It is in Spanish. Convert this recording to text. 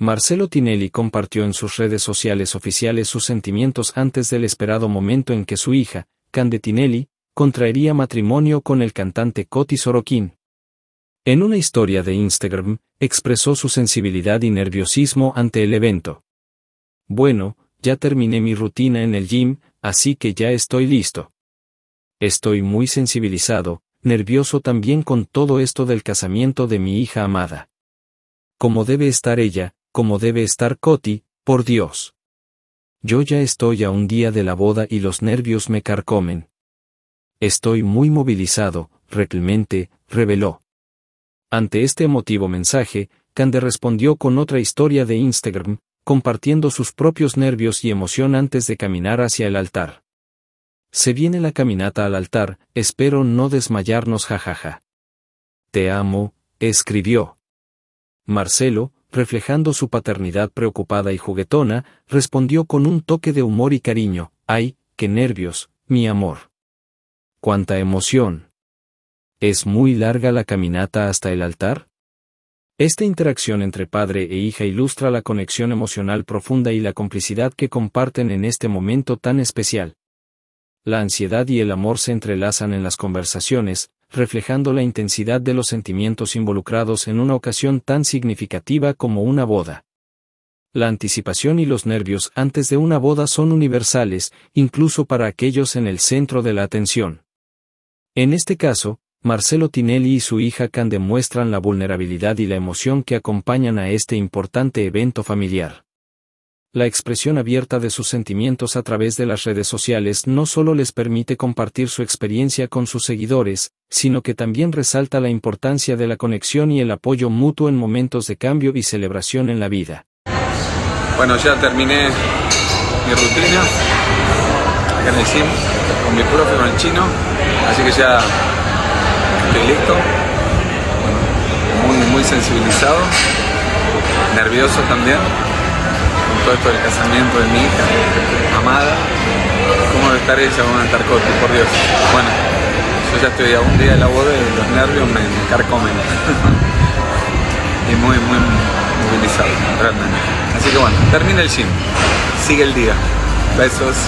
Marcelo Tinelli compartió en sus redes sociales oficiales sus sentimientos antes del esperado momento en que su hija, Cande Tinelli, contraería matrimonio con el cantante Coti Sorokin. En una historia de Instagram, expresó su sensibilidad y nerviosismo ante el evento. Bueno, ya terminé mi rutina en el gym, así que ya estoy listo. Estoy muy sensibilizado, nervioso también con todo esto del casamiento de mi hija amada. Como debe estar ella, como debe estar Coti, por Dios. Yo ya estoy a un día de la boda y los nervios me carcomen. Estoy muy movilizado, reclamente, reveló. Ante este emotivo mensaje, Cande respondió con otra historia de Instagram, compartiendo sus propios nervios y emoción antes de caminar hacia el altar. Se viene la caminata al altar, espero no desmayarnos jajaja. Te amo, escribió. Marcelo, reflejando su paternidad preocupada y juguetona, respondió con un toque de humor y cariño, ¡ay, qué nervios, mi amor! ¡Cuánta emoción! ¿Es muy larga la caminata hasta el altar? Esta interacción entre padre e hija ilustra la conexión emocional profunda y la complicidad que comparten en este momento tan especial. La ansiedad y el amor se entrelazan en las conversaciones, reflejando la intensidad de los sentimientos involucrados en una ocasión tan significativa como una boda. La anticipación y los nervios antes de una boda son universales, incluso para aquellos en el centro de la atención. En este caso, Marcelo Tinelli y su hija Can demuestran la vulnerabilidad y la emoción que acompañan a este importante evento familiar. La expresión abierta de sus sentimientos a través de las redes sociales no solo les permite compartir su experiencia con sus seguidores, sino que también resalta la importancia de la conexión y el apoyo mutuo en momentos de cambio y celebración en la vida. Bueno, ya terminé mi rutina acá en el con mi profe, con chino, así que ya estoy listo, muy, muy sensibilizado, nervioso también todo esto del casamiento de mi hija, amada, ¿cómo debe estar hecha con el tarcote? Por Dios. Bueno, yo ya estoy a un día de la boda y los nervios me carcomen. y muy, muy movilizado, realmente. Así que bueno, termina el gym. Sigue el día. Besos.